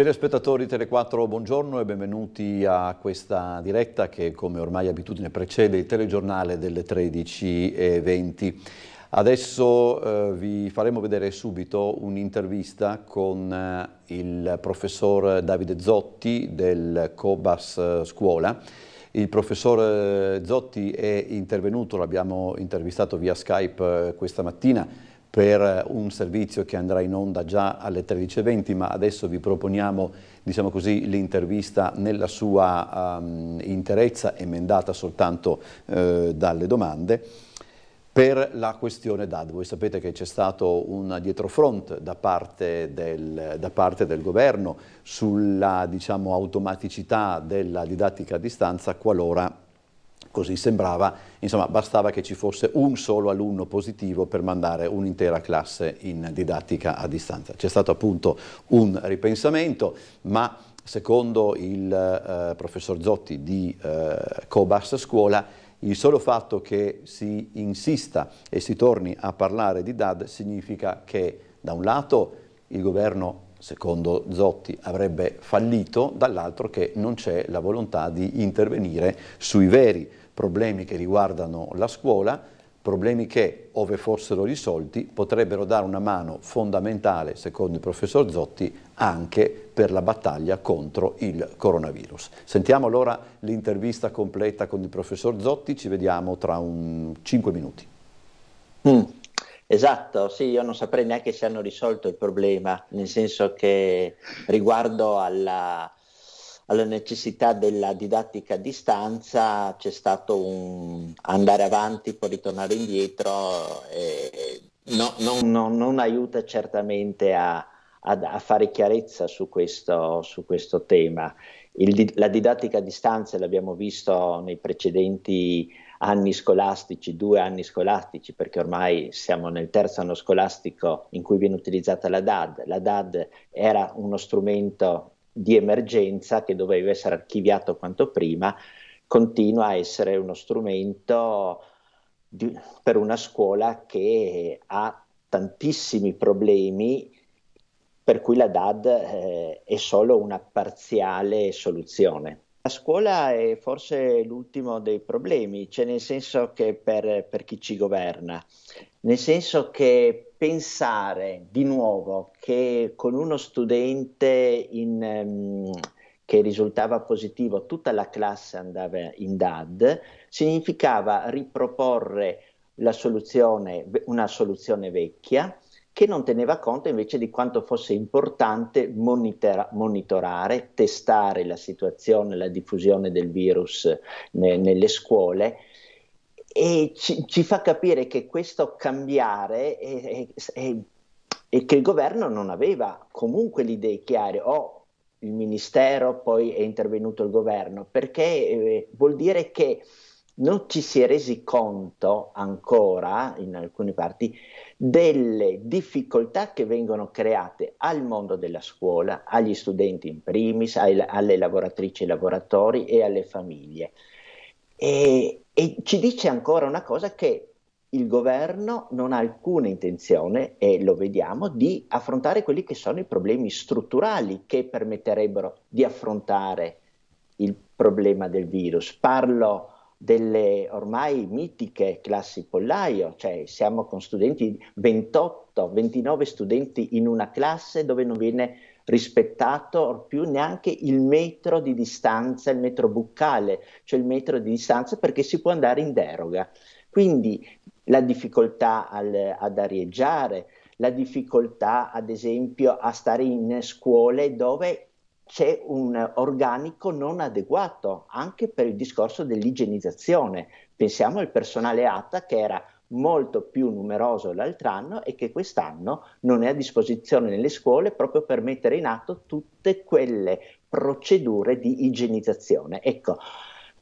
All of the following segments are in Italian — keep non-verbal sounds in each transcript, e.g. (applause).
Telespettatori Tele4, buongiorno e benvenuti a questa diretta che come ormai abitudine precede il telegiornale delle 13.20. Adesso eh, vi faremo vedere subito un'intervista con eh, il professor Davide Zotti del Cobas eh, Scuola. Il professor eh, Zotti è intervenuto, l'abbiamo intervistato via Skype eh, questa mattina, per eh, un servizio che andrà in onda già alle 13.20, ma adesso vi proponiamo diciamo l'intervista nella sua um, interezza, emendata soltanto eh, dalle domande, per la questione DAD. Voi sapete che c'è stato un dietrofront da parte del, da parte del governo sulla diciamo, automaticità della didattica a distanza qualora così sembrava, insomma bastava che ci fosse un solo alunno positivo per mandare un'intera classe in didattica a distanza. C'è stato appunto un ripensamento, ma secondo il eh, professor Zotti di eh, Cobas Scuola, il solo fatto che si insista e si torni a parlare di DAD significa che da un lato il governo secondo Zotti, avrebbe fallito, dall'altro che non c'è la volontà di intervenire sui veri problemi che riguardano la scuola, problemi che, ove fossero risolti, potrebbero dare una mano fondamentale, secondo il professor Zotti, anche per la battaglia contro il coronavirus. Sentiamo allora l'intervista completa con il professor Zotti, ci vediamo tra un... 5 minuti. Mm. Esatto, sì, io non saprei neanche se hanno risolto il problema, nel senso che riguardo alla, alla necessità della didattica a distanza c'è stato un andare avanti, poi ritornare indietro, no, non, non, non, aiuta certamente a, a, a fare chiarezza su questo, su questo tema. Il, la didattica a distanza l'abbiamo visto nei precedenti anni scolastici, due anni scolastici, perché ormai siamo nel terzo anno scolastico in cui viene utilizzata la DAD. La DAD era uno strumento di emergenza che doveva essere archiviato quanto prima, continua a essere uno strumento di, per una scuola che ha tantissimi problemi per cui la DAD eh, è solo una parziale soluzione. La scuola è forse l'ultimo dei problemi, cioè nel senso che per, per, chi ci governa, nel senso che pensare di nuovo che con uno studente in, um, che risultava positivo tutta la classe andava in DAD, significava riproporre soluzione, una soluzione vecchia che non teneva conto invece di quanto fosse importante monitora, monitorare, testare la situazione, la diffusione del virus ne, nelle scuole e ci, ci, fa capire che questo cambiare è, è, è, che il governo non aveva comunque le idee chiare o oh, il ministero, poi è intervenuto il governo, perché eh, vuol dire che non ci si è resi conto ancora in alcune parti delle difficoltà che vengono create al mondo della scuola, agli studenti in primis, ai, alle lavoratrici e lavoratori e alle famiglie. E, e ci dice ancora una cosa che il governo non ha alcuna intenzione, e lo vediamo, di affrontare quelli che sono i problemi strutturali che permetterebbero di affrontare il problema del virus. Parlo delle ormai mitiche classi pollaio, cioè siamo con studenti 28, 29 studenti in una classe dove non viene rispettato più neanche il metro di distanza, il metro buccale, cioè il metro di distanza perché si può andare in deroga. Quindi la difficoltà al, ad arieggiare, la difficoltà ad esempio a stare in scuole dove c'è un organico non adeguato anche per il discorso dell'igienizzazione. Pensiamo al personale ATA che era molto più numeroso l'altro anno e che quest'anno non è a disposizione nelle scuole proprio per mettere in atto tutte quelle procedure di igienizzazione. Ecco,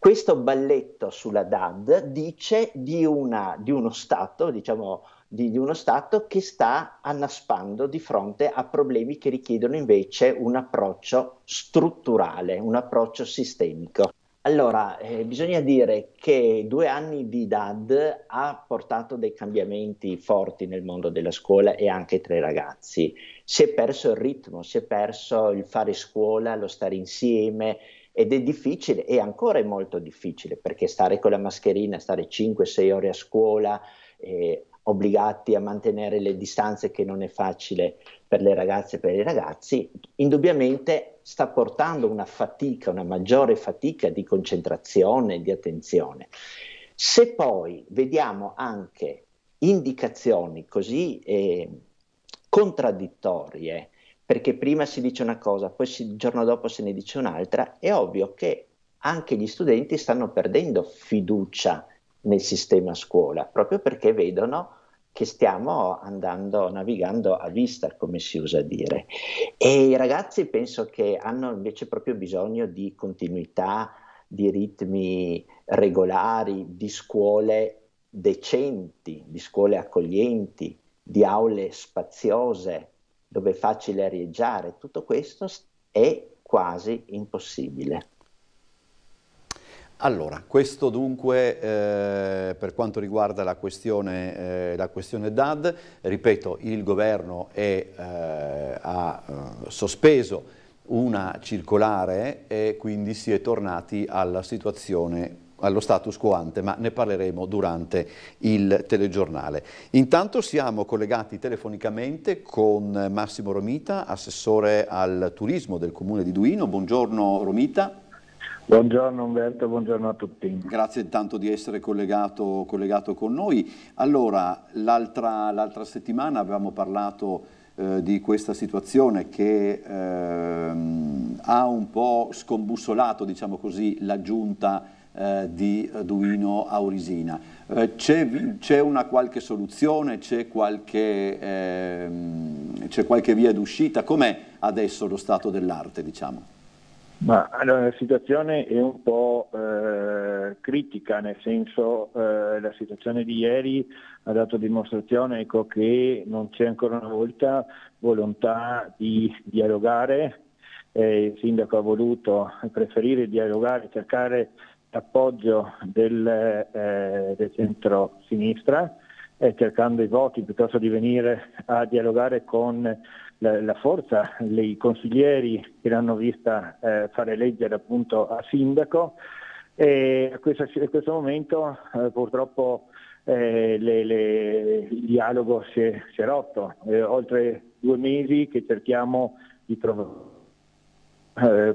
questo balletto sulla DAD dice di, una, di uno Stato, diciamo, di, di, uno Stato che sta annaspando di fronte a problemi che richiedono invece un approccio strutturale, un approccio sistemico. Allora, eh, bisogna dire che due anni di DAD ha portato dei cambiamenti forti nel mondo della scuola e anche tra i ragazzi. Si è perso il ritmo, si è perso il fare scuola, lo stare insieme, ed è difficile e ancora è molto difficile perché stare con la mascherina, stare 5-6 ore a scuola, eh, obbligati a mantenere le distanze che non è facile per le ragazze e per i ragazzi, indubbiamente sta portando una fatica, una maggiore fatica di concentrazione e di attenzione. Se poi vediamo anche indicazioni così eh, contraddittorie perché prima si dice una cosa, poi si, il giorno dopo se ne dice un'altra, è ovvio che anche gli studenti stanno perdendo fiducia nel sistema scuola, proprio perché vedono che stiamo andando, navigando a vista, come si usa dire. E i ragazzi penso che hanno invece proprio bisogno di continuità, di ritmi regolari, di scuole decenti, di scuole accoglienti, di aule spaziose, dove è facile arieggiare, tutto questo è quasi impossibile. Allora, questo dunque eh, per quanto riguarda la questione, eh, la questione, DAD, ripeto, il governo è, eh, ha eh, sospeso una circolare e quindi si è tornati alla situazione allo status quo ante, ma ne parleremo durante il telegiornale. Intanto siamo collegati telefonicamente con Massimo Romita, assessore al turismo del Comune di Duino. Buongiorno Romita. Buongiorno Umberto, buongiorno a tutti. Grazie intanto di essere collegato, collegato con noi. Allora, l'altra settimana avevamo parlato eh, di questa situazione che eh, ha un po' scombussolato, diciamo così, la giunta eh, di Duino Aurisina. Eh, c'è, una qualche soluzione, c'è qualche, eh, qualche, via d'uscita? Com'è adesso lo stato dell'arte, diciamo? Ma, allora, la situazione è un po' eh, critica, nel senso eh, la situazione di ieri ha dato dimostrazione ecco, che non c'è ancora una volta volontà di dialogare, eh, il sindaco ha voluto preferire dialogare, cercare appoggio del, eh, del centro-sinistra, eh, cercando i voti piuttosto di venire a dialogare con la, la forza i consiglieri che l'hanno vista eh, fare leggere appunto a sindaco. E a questo, a questo momento eh, purtroppo eh, le, le, il dialogo si è, si è rotto. Eh, oltre due mesi che cerchiamo di trovare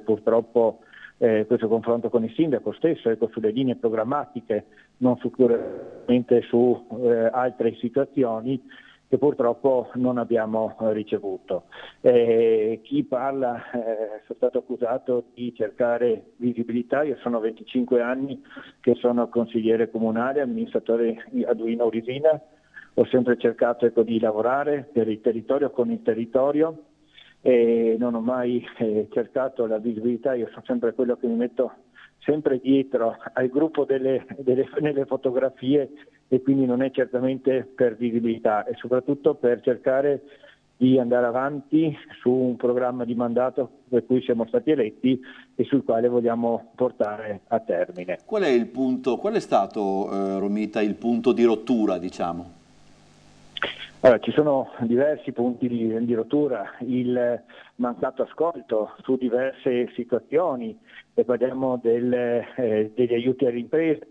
purtroppo eh, questo confronto con il sindaco stesso, ecco, sulle linee programmatiche, non sicuramente su eh, altre situazioni che purtroppo non abbiamo eh, ricevuto. Eh, chi parla, eh, sono stato accusato di cercare visibilità, io sono 25 anni che sono consigliere comunale, amministratore di Uino Urisina, ho sempre cercato ecco, di lavorare per il territorio, con il territorio, e non ho mai eh, cercato la visibilità, io sono sempre quello che mi metto sempre dietro al gruppo delle, delle, nelle fotografie e quindi non è certamente per visibilità e soprattutto per cercare di andare avanti su un programma di mandato per cui siamo stati eletti e sul quale vogliamo portare a termine. Qual è, punto, qual è stato, eh, Romita, il punto di rottura, diciamo? Allora, ci sono diversi punti di, di, rottura, il mancato ascolto su diverse situazioni, e parliamo del, eh, degli aiuti alle imprese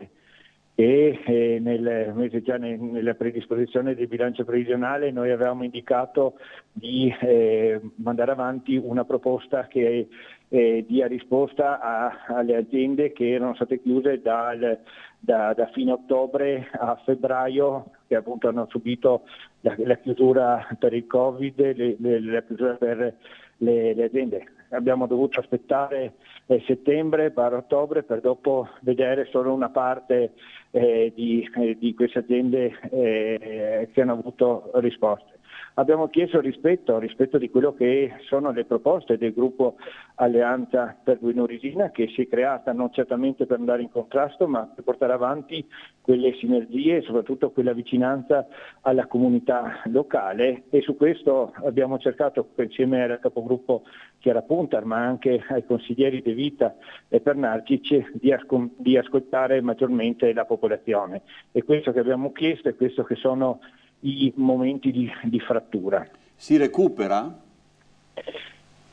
e eh, nel, già ne, nella predisposizione del bilancio previsionale noi avevamo indicato di eh, mandare avanti una proposta che eh, dia risposta a, alle aziende che erano state chiuse dal, da, da fine ottobre a febbraio che appunto hanno subito la, la chiusura per il Covid, le, le, la chiusura per le, le aziende abbiamo dovuto aspettare eh, settembre, barra ottobre, per dopo vedere solo una parte eh, di, eh, di, queste aziende eh, che hanno avuto risposte. Abbiamo chiesto rispetto, rispetto di quello che sono le proposte del gruppo Alleanza per Guino Risina che si è creata non certamente per andare in contrasto ma per portare avanti quelle sinergie e soprattutto quella vicinanza alla comunità locale e su questo abbiamo cercato insieme al capogruppo Chiara Puntar ma anche ai consiglieri De Vita e Pernarcic di, ascol- di ascoltare maggiormente la popolazione. E questo che abbiamo chiesto e questo che sono i momenti di, di frattura. Si recupera?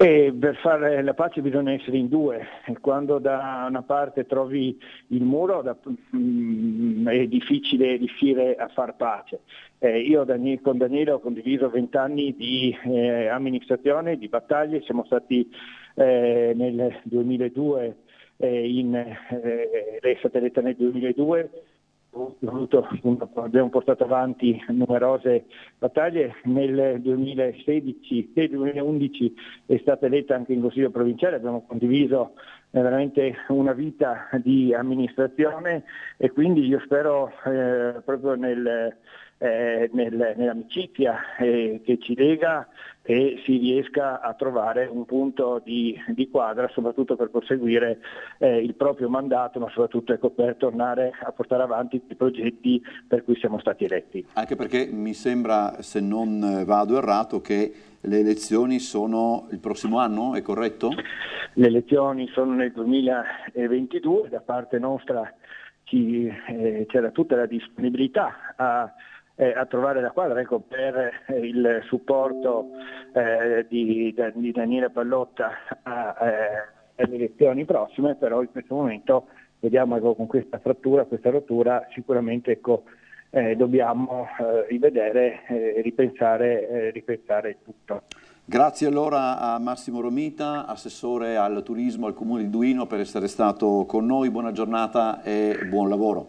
E per fare la pace bisogna essere in due, quando da una parte trovi il muro da, mh, mm, è difficile riuscire a far pace. Eh, io Daniel, con Daniele ho condiviso vent'anni di eh, amministrazione, di battaglie, siamo stati eh, nel 2002 eh, in, eh, lei è stata eletta nel 2002, dovuto, abbiamo portato avanti numerose battaglie. Nel 2016 e 2011 è stata eletta anche in Consiglio provinciale, abbiamo condiviso eh, veramente una vita di amministrazione e quindi io spero eh, proprio nel, eh, nel, nell'amicizia eh, che ci lega e si riesca a trovare un punto di, di quadra soprattutto per proseguire eh, il proprio mandato ma soprattutto ecco, per tornare a portare avanti i progetti per cui siamo stati eletti. Anche perché mi sembra, se non vado errato, che le elezioni sono il prossimo anno, è corretto? Le elezioni sono nel 2022, da parte nostra ci, eh, c'era tutta la disponibilità a eh, a trovare la quadra ecco, per eh, il supporto eh, di, di, Daniele Pallotta a, eh, alle elezioni prossime, però in questo momento vediamo ecco, con questa frattura, questa rottura, sicuramente ecco, eh, dobbiamo rivedere e ripensare, ripensare tutto. Grazie allora a Massimo Romita, assessore al turismo al Comune di Duino per essere stato con noi, buona giornata e buon lavoro.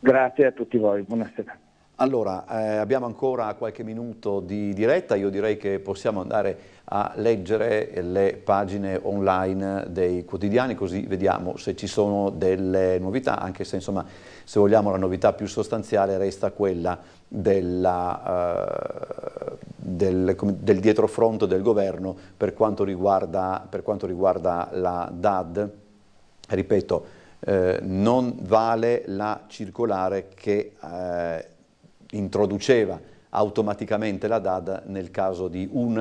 Grazie a tutti voi, buonasera. Allora, eh, abbiamo ancora qualche minuto di diretta, io direi che possiamo andare a leggere le pagine online dei quotidiani così vediamo se ci sono delle novità, anche se insomma se vogliamo la novità più sostanziale resta quella della, eh, del, del dietrofront del governo per quanto riguarda, per quanto riguarda la DAD. Ripeto, eh, non vale la circolare che eh, introduceva automaticamente la DAD nel caso di un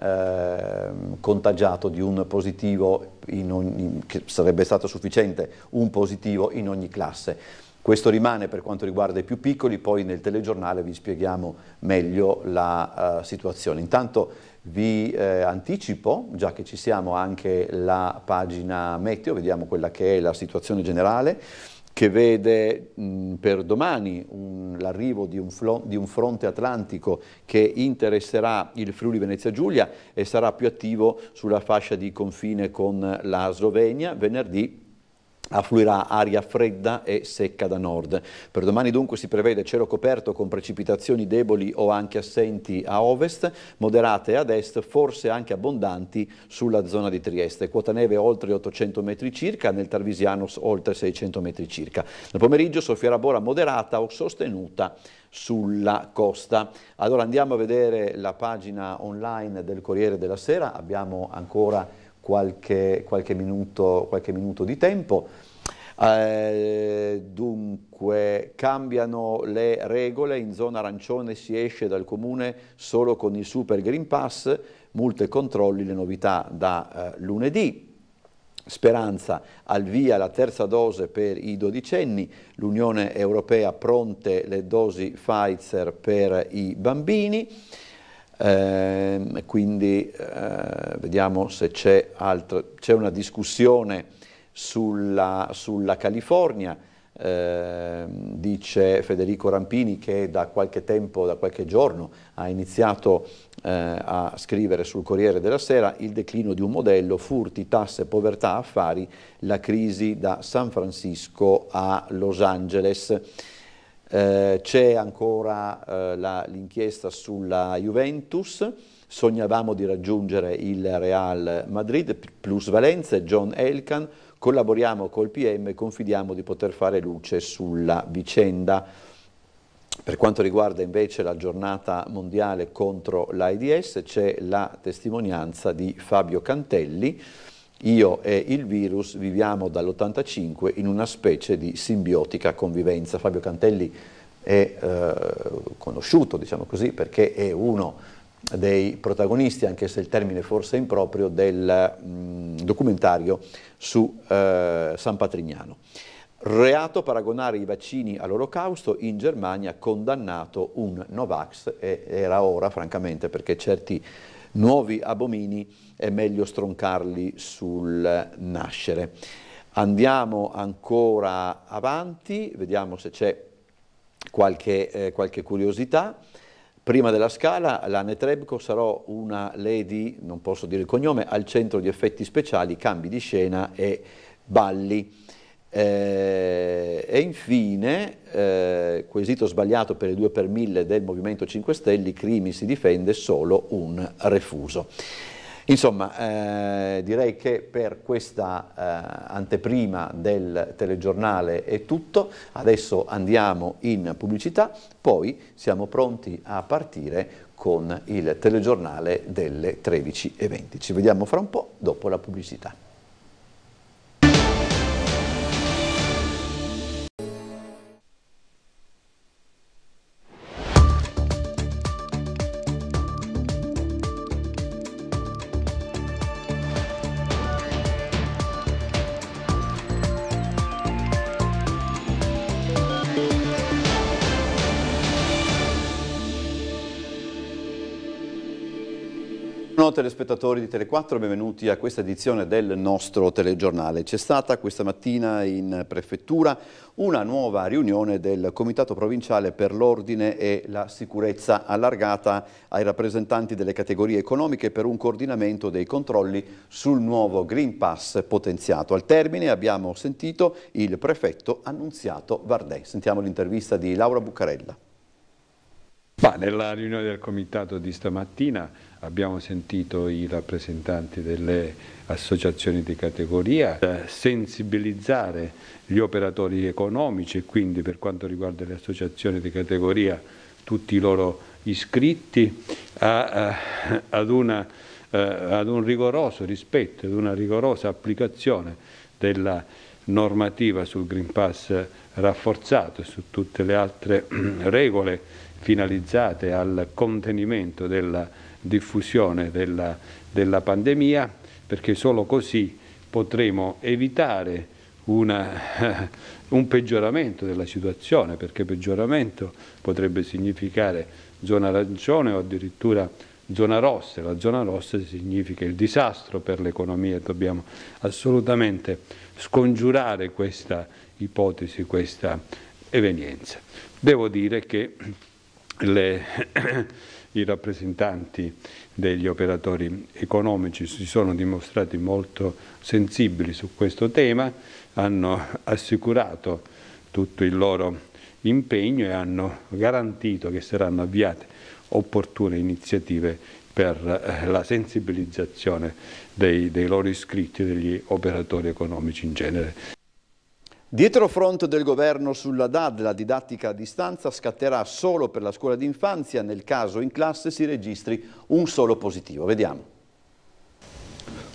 ehm, contagiato, di un positivo, ogni, che sarebbe stato sufficiente un positivo in ogni classe. Questo rimane per quanto riguarda i più piccoli, poi nel telegiornale vi spieghiamo meglio la uh, situazione. Intanto vi eh, anticipo, già che ci siamo, anche la pagina meteo, vediamo quella che è la situazione generale che vede mh, per domani l'arrivo di, di, un fronte atlantico che interesserà il Friuli Venezia Giulia e sarà più attivo sulla fascia di confine con la Slovenia. Venerdì affluirà aria fredda e secca da nord. Per domani dunque si prevede cielo coperto con precipitazioni deboli o anche assenti a ovest, moderate ad est, forse anche abbondanti sulla zona di Trieste. Quota neve oltre 800 metri circa, nel Tarvisiano oltre 600 metri circa. Nel pomeriggio soffierà bora moderata o sostenuta sulla costa. Allora andiamo a vedere la pagina online del Corriere della Sera, abbiamo ancora qualche, qualche, minuto, qualche minuto di tempo. Eh, dunque, cambiano le regole, in zona arancione si esce dal comune solo con il Super Green Pass, multe e controlli, le novità da eh, lunedì. Speranza al via la terza dose per i dodicenni, l'Unione Europea pronte le dosi Pfizer per i bambini. Eh, quindi eh, vediamo se c'è altro. C'è una discussione sulla, sulla California, eh, dice Federico Rampini che da qualche tempo, da qualche giorno, ha iniziato eh, a scrivere sul Corriere della Sera il declino di un modello, furti, tasse, povertà, affari, la crisi da San Francisco a Los Angeles. Eh, c'è ancora eh, l'inchiesta sulla Juventus, sognavamo di raggiungere il Real Madrid, plus Valenza, John Elkan, collaboriamo col PM e confidiamo di poter fare luce sulla vicenda. Per quanto riguarda invece la giornata mondiale contro l'AIDS c'è la testimonianza di Fabio Cantelli, io e il virus viviamo dall'85 in una specie di simbiotica convivenza. Fabio Cantelli è eh, conosciuto, diciamo così, perché è uno dei protagonisti, anche se il termine forse è improprio, del mh, mm, documentario su eh, San Patrignano. Reato paragonare i vaccini all'olocausto, in Germania condannato un Novax, e era ora francamente perché certi nuovi abomini è meglio stroncarli sul nascere. Andiamo ancora avanti, vediamo se c'è qualche, eh, qualche curiosità. Prima della scala, la Netrebco sarò una lady, non posso dire il cognome, al centro di effetti speciali, cambi di scena e balli. Eh, e infine, eh, quesito sbagliato per il due per mille del Movimento 5 Stelle, Crimi si difende solo un refuso. Insomma, eh, direi che per questa eh, anteprima del telegiornale è tutto, adesso andiamo in pubblicità, poi siamo pronti a partire con il telegiornale delle 13.20. Ci vediamo fra un po' dopo la pubblicità. telespettatori di Tele4, benvenuti a questa edizione del nostro telegiornale. C'è stata questa mattina in prefettura una nuova riunione del Comitato Provinciale per l'Ordine e la Sicurezza allargata ai rappresentanti delle categorie economiche per un coordinamento dei controlli sul nuovo Green Pass potenziato. Al termine abbiamo sentito il prefetto Annunziato Vardè. Sentiamo l'intervista di Laura Buccarella. Bah, nella riunione del comitato di stamattina abbiamo sentito i rappresentanti delle associazioni di categoria, eh, sensibilizzare gli operatori economici e quindi per quanto riguarda le associazioni di categoria tutti i loro iscritti a, a, ad, una, a, eh, ad, un rigoroso rispetto, ad una rigorosa applicazione della normativa sul Green Pass rafforzato e su tutte le altre (clears throat) regole finalizzate al contenimento della diffusione della, della pandemia, perché solo così potremo evitare una, (laughs) un peggioramento della situazione, perché peggioramento potrebbe significare zona arancione o addirittura zona rossa. La zona rossa significa il disastro per l'economia, dobbiamo assolutamente scongiurare questa ipotesi, questa evenienza. Devo dire che le (clears throat) i rappresentanti degli operatori economici si sono dimostrati molto sensibili su questo tema, hanno assicurato tutto il loro impegno e hanno garantito che saranno avviate opportune iniziative per eh, la sensibilizzazione dei, dei loro iscritti e degli operatori economici in genere. Dietro fronte del governo sulla DAD, la didattica a distanza scatterà solo per la scuola d'infanzia nel caso in classe si registri un solo positivo. Vediamo.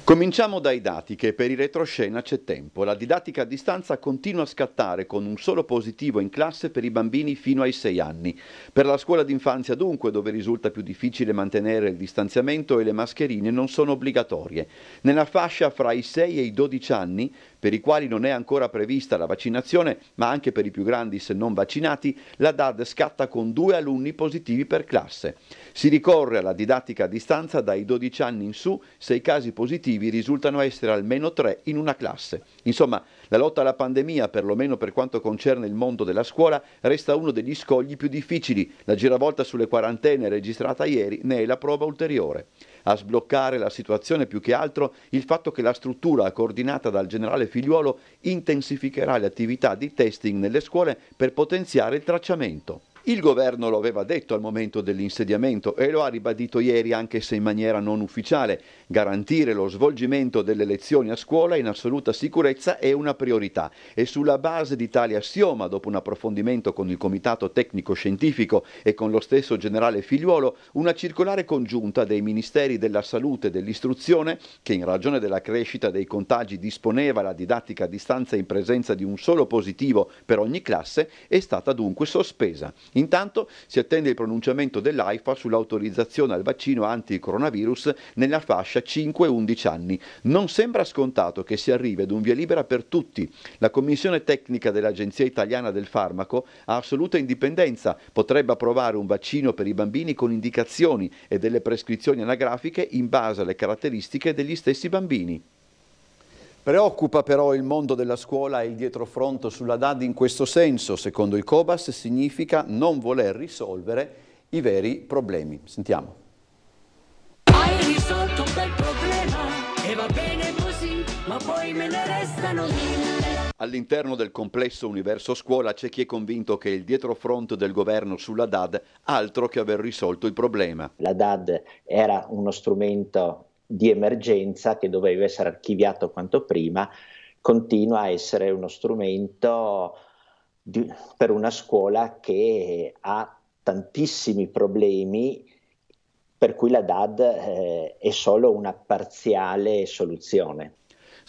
Cominciamo dai dati, che per i retroscena c'è tempo. La didattica a distanza continua a scattare con un solo positivo in classe per i bambini fino ai 6 anni. Per la scuola d'infanzia dunque, dove risulta più difficile mantenere il distanziamento e le mascherine non sono obbligatorie. Nella fascia fra i 6 e i 12 anni, per i quali non è ancora prevista la vaccinazione, ma anche per i più grandi se non vaccinati, la DAD scatta con due alunni positivi per classe. Si ricorre alla didattica a distanza dai 12 anni in su se i casi positivi positivi risultano essere almeno tre in una classe. Insomma, la lotta alla pandemia, perlomeno per quanto concerne il mondo della scuola, resta uno degli scogli più difficili. La giravolta sulle quarantene registrata ieri ne è la prova ulteriore. A sbloccare la situazione più che altro il fatto che la struttura coordinata dal generale Figliuolo intensificherà le attività di testing nelle scuole per potenziare il tracciamento. Il governo lo aveva detto al momento dell'insediamento e lo ha ribadito ieri anche se in maniera non ufficiale. Garantire lo svolgimento delle lezioni a scuola in assoluta sicurezza è una priorità e sulla base di tale assioma, dopo un approfondimento con il Comitato Tecnico Scientifico e con lo stesso generale Figliuolo, una circolare congiunta dei Ministeri della Salute e dell'Istruzione, che in ragione della crescita dei contagi disponeva la didattica a distanza in presenza di un solo positivo per ogni classe, è stata dunque sospesa. Intanto si attende il pronunciamento dell'AIFA sull'autorizzazione al vaccino anti-coronavirus nella fascia 5-11 anni. Non sembra scontato che si arrivi ad un via libera per tutti. La Commissione tecnica dell'Agenzia italiana del farmaco ha assoluta indipendenza, potrebbe approvare un vaccino per i bambini con indicazioni e delle prescrizioni anagrafiche in base alle caratteristiche degli stessi bambini. Preoccupa però il mondo della scuola e il dietrofronto sulla DAD in questo senso, secondo il Cobas significa non voler risolvere i veri problemi. Sentiamo. Hai risolto un bel problema e va bene così, ma poi me ne restano mille. All'interno del complesso universo scuola c'è chi è convinto che il dietrofront del governo sulla DAD altro che aver risolto il problema. La DAD era uno strumento di emergenza che doveva essere archiviato quanto prima, continua a essere uno strumento di, per una scuola che ha tantissimi problemi per cui la DAD eh, è solo una parziale soluzione.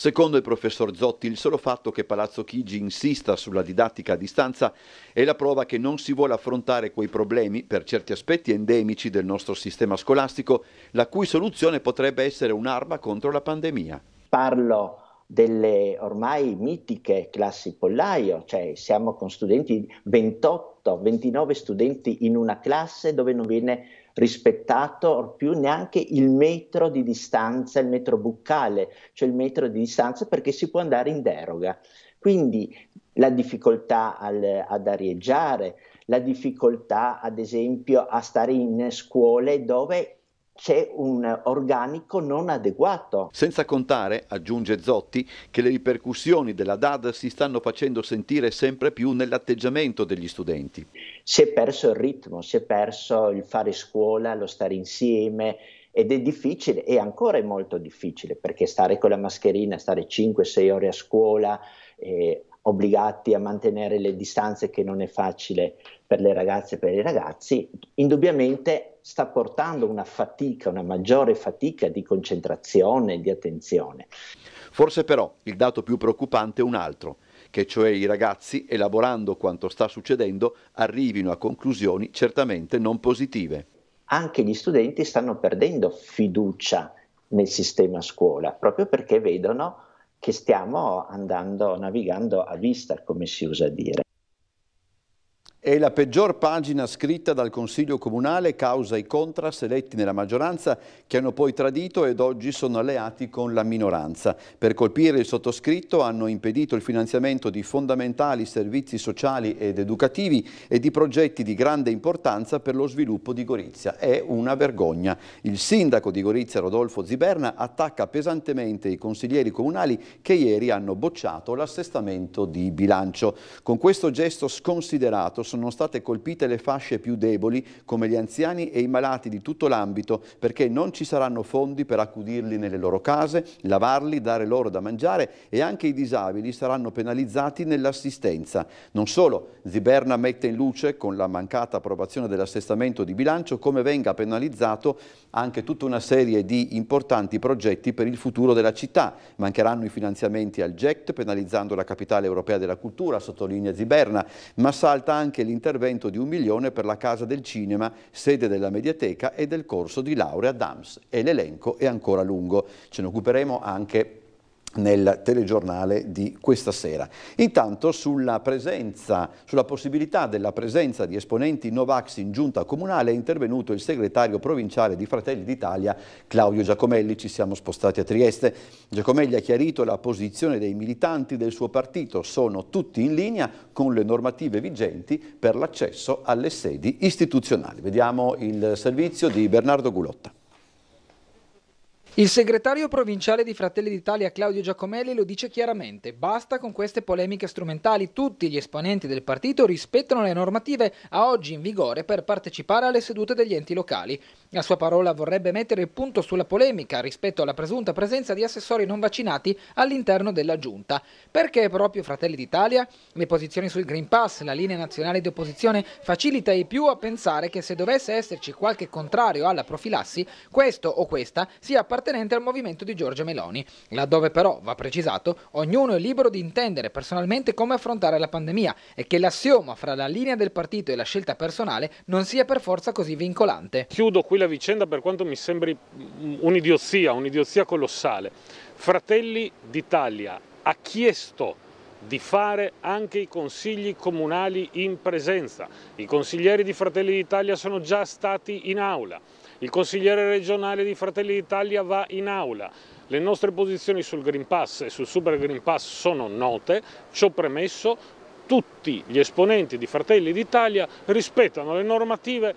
Secondo il professor Zotti, il solo fatto che Palazzo Chigi insista sulla didattica a distanza è la prova che non si vuole affrontare quei problemi, per certi aspetti endemici del nostro sistema scolastico, la cui soluzione potrebbe essere un'arma contro la pandemia. Parlo delle ormai mitiche classi pollaio, cioè siamo con studenti 28, 29 studenti in una classe dove non viene rispettato or più neanche il metro di distanza, il metro buccale, cioè il metro di distanza perché si può andare in deroga. Quindi la difficoltà al, ad arieggiare, la difficoltà ad esempio a stare in scuole dove c'è un organico non adeguato. Senza contare, aggiunge Zotti, che le ripercussioni della DAD si stanno facendo sentire sempre più nell'atteggiamento degli studenti. Si è perso il ritmo, si è perso il fare scuola, lo stare insieme ed è difficile e ancora è molto difficile perché stare con la mascherina, stare 5-6 ore a scuola, eh, obbligati a mantenere le distanze che non è facile per le ragazze e per i ragazzi, indubbiamente sta portando una fatica, una maggiore fatica di concentrazione e di attenzione. Forse però il dato più preoccupante è un altro, che cioè i ragazzi, elaborando quanto sta succedendo, arrivino a conclusioni certamente non positive. Anche gli studenti stanno perdendo fiducia nel sistema scuola, proprio perché vedono che stiamo andando, navigando a vista, come si usa dire. È la peggior pagina scritta dal Consiglio Comunale, causa i contras eletti nella maggioranza che hanno poi tradito ed oggi sono alleati con la minoranza. Per colpire il sottoscritto hanno impedito il finanziamento di fondamentali servizi sociali ed educativi e di progetti di grande importanza per lo sviluppo di Gorizia. È una vergogna. Il sindaco di Gorizia, Rodolfo Ziberna, attacca pesantemente i consiglieri comunali che ieri hanno bocciato l'assestamento di bilancio. Con questo gesto sconsiderato sono state colpite le fasce più deboli come gli anziani e i malati di tutto l'ambito perché non ci saranno fondi per accudirli nelle loro case, lavarli, dare loro da mangiare e anche i disabili saranno penalizzati nell'assistenza. Non solo, Ziberna mette in luce con la mancata approvazione dell'assestamento di bilancio come venga penalizzato anche tutta una serie di importanti progetti per il futuro della città. Mancheranno i finanziamenti al GECT penalizzando la capitale europea della cultura, sottolinea Ziberna, ma salta anche anche l'intervento di un milione per la Casa del Cinema, sede della Mediateca e del corso di laurea DAMS. E l'elenco è ancora lungo. Ce ne occuperemo anche nel telegiornale di questa sera. Intanto sulla, presenza, sulla possibilità della presenza di esponenti Novax in giunta comunale è intervenuto il segretario provinciale di Fratelli d'Italia Claudio Giacomelli, ci siamo spostati a Trieste. Giacomelli ha chiarito la posizione dei militanti del suo partito, sono tutti in linea con le normative vigenti per l'accesso alle sedi istituzionali. Vediamo il servizio di Bernardo Gulotta. Il segretario provinciale di Fratelli d'Italia Claudio Giacomelli lo dice chiaramente, basta con queste polemiche strumentali, tutti gli esponenti del partito rispettano le normative a oggi in vigore per partecipare alle sedute degli enti locali. La sua parola vorrebbe mettere il punto sulla polemica rispetto alla presunta presenza di assessori non vaccinati all'interno della giunta. Perché proprio Fratelli d'Italia? Le posizioni sul Green Pass, la linea nazionale di opposizione facilita i più a pensare che se dovesse esserci qualche contrario alla profilassi, questo o questa sia appartenente appartenente al movimento di Giorgia Meloni, laddove però, va precisato, ognuno è libero di intendere personalmente come affrontare la pandemia e che l'assioma fra la linea del partito e la scelta personale non sia per forza così vincolante. Chiudo qui la vicenda per quanto mi sembri un'idiozia, un'idiozia colossale. Fratelli d'Italia ha chiesto di fare anche i consigli comunali in presenza. I consiglieri di Fratelli d'Italia sono già stati in aula. Il consigliere regionale di Fratelli d'Italia va in aula. Le nostre posizioni sul Green Pass e sul Super Green Pass sono note, ciò premesso tutti gli esponenti di Fratelli d'Italia rispettano le normative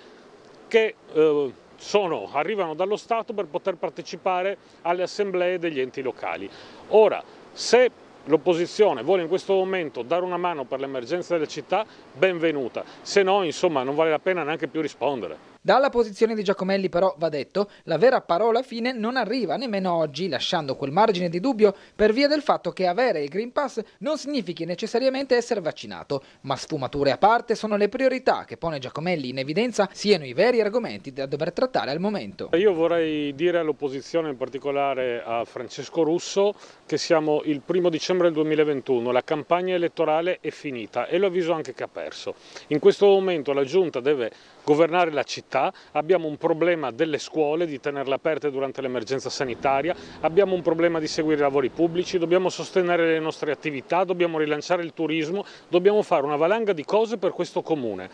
che eh, sono, arrivano dallo Stato per poter partecipare alle assemblee degli enti locali. Ora, se l'opposizione vuole in questo momento dare una mano per l'emergenza della città, benvenuta, se no insomma non vale la pena neanche più rispondere. Dalla posizione di Giacomelli però, va detto, la vera parola fine non arriva nemmeno oggi, lasciando quel margine di dubbio per via del fatto che avere il Green Pass non significhi necessariamente essere vaccinato, ma sfumature a parte sono le priorità che pone Giacomelli in evidenza siano i veri argomenti da dover trattare al momento. Io vorrei dire all'opposizione, in particolare a Francesco Russo, che siamo il primo dicembre del 2021, la campagna elettorale è finita e lo avviso anche che ha perso. In questo momento la Giunta deve governare la città, abbiamo un problema delle scuole, di tenerle aperte durante l'emergenza sanitaria, abbiamo un problema di seguire i lavori pubblici, dobbiamo sostenere le nostre attività, dobbiamo rilanciare il turismo, dobbiamo fare una valanga di cose per questo comune.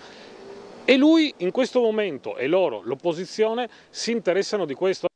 E lui in questo momento e loro, l'opposizione, si interessano di questo.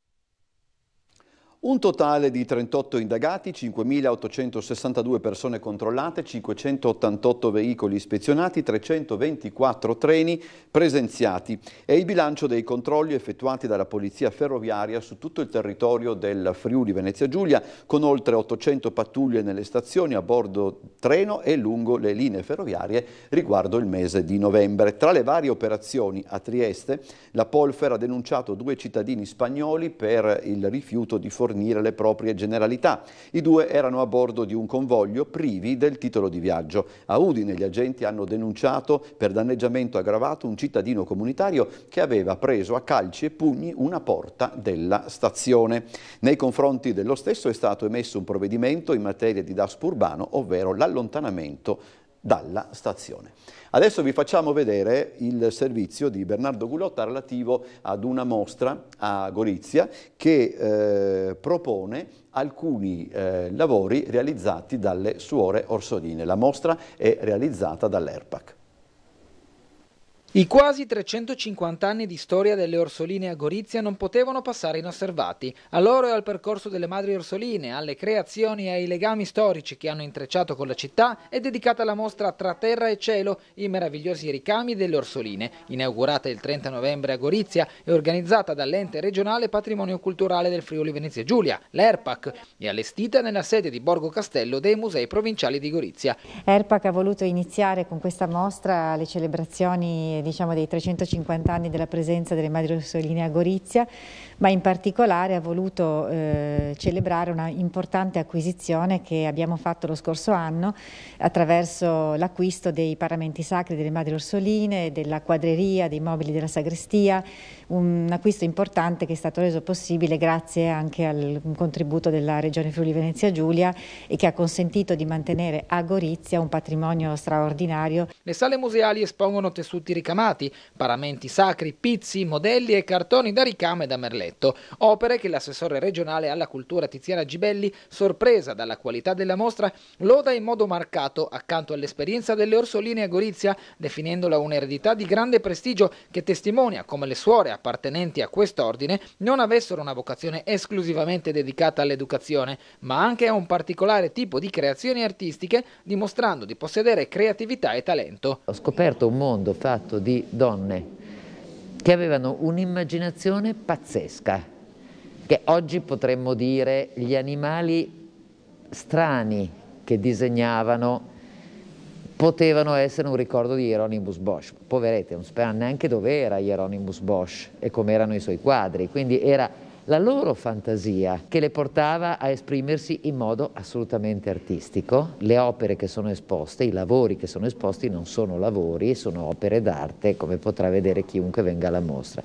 Un totale di 38 indagati, 5.862 persone controllate, 588 veicoli ispezionati, 324 treni presenziati È il bilancio dei controlli effettuati dalla Polizia Ferroviaria su tutto il territorio del Friuli Venezia Giulia con oltre 800 pattuglie nelle stazioni a bordo treno e lungo le linee ferroviarie riguardo il mese di novembre. Tra le varie operazioni a Trieste la Polfer ha denunciato due cittadini spagnoli per il rifiuto di fornire fornire le proprie generalità. I due erano a bordo di un convoglio privi del titolo di viaggio. A Udine gli agenti hanno denunciato per danneggiamento aggravato un cittadino comunitario che aveva preso a calci e pugni una porta della stazione. Nei confronti dello stesso è stato emesso un provvedimento in materia di DASP urbano, ovvero l'allontanamento dalla stazione. Adesso vi facciamo vedere il servizio di Bernardo Gulotta relativo ad una mostra a Gorizia che eh, propone alcuni eh, lavori realizzati dalle suore orsoline. La mostra è realizzata dall'ERPAC. I quasi 350 anni di storia delle orsoline a Gorizia non potevano passare inosservati. A loro e al percorso delle madri orsoline, alle creazioni e ai legami storici che hanno intrecciato con la città è dedicata la mostra Tra terra e cielo, i meravigliosi ricami delle orsoline, inaugurata il 30 novembre a Gorizia e organizzata dall'ente regionale Patrimonio Culturale del Friuli Venezia Giulia, l'ERPAC, e allestita nella sede di Borgo Castello dei Musei Provinciali di Gorizia. ERPAC ha voluto iniziare con questa mostra le celebrazioni diciamo, dei 350 anni della presenza delle madri rossoline a Gorizia, ma in particolare ha voluto eh, celebrare una importante acquisizione che abbiamo fatto lo scorso anno attraverso l'acquisto dei paramenti sacri delle madri orsoline, della quadreria, dei mobili della sagrestia, un acquisto importante che è stato reso possibile grazie anche al contributo della Regione Friuli Venezia Giulia e che ha consentito di mantenere a Gorizia un patrimonio straordinario. Le sale museali espongono tessuti ricamati, paramenti sacri, pizzi, modelli e cartoni da ricame da merletto. Cappelletto, opere che l'assessore regionale alla cultura Tiziana Gibelli, sorpresa dalla qualità della mostra, loda in modo marcato accanto all'esperienza delle orsoline a Gorizia, definendola un'eredità di grande prestigio che testimonia come le suore appartenenti a quest'ordine non avessero una vocazione esclusivamente dedicata all'educazione, ma anche a un particolare tipo di creazioni artistiche, dimostrando di possedere creatività e talento. Ho scoperto un mondo fatto di donne che avevano un'immaginazione pazzesca, che oggi potremmo dire gli animali strani che disegnavano potevano essere un ricordo di Hieronymus Bosch. Poverete, non sapevano neanche dove era Hieronymus Bosch e come erano i suoi quadri, quindi era la loro fantasia che le portava a esprimersi in modo assolutamente artistico. Le opere che sono esposte, i lavori che sono esposti non sono lavori, sono opere d'arte come potrà vedere chiunque venga alla mostra.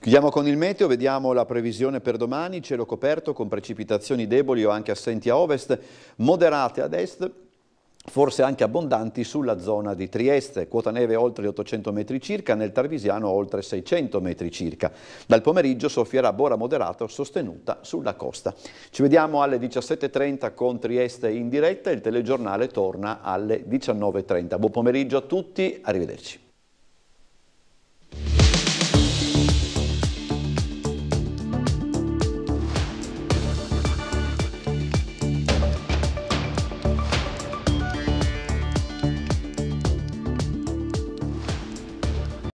Chiudiamo con il meteo, vediamo la previsione per domani, cielo coperto con precipitazioni deboli o anche assenti a ovest, moderate ad est, forse anche abbondanti sulla zona di Trieste, quota neve oltre 800 metri circa, nel Tarvisiano oltre 600 metri circa. Dal pomeriggio soffierà bora moderata sostenuta sulla costa. Ci vediamo alle 17.30 con Trieste in diretta, il telegiornale torna alle 19.30. Buon pomeriggio a tutti, arrivederci.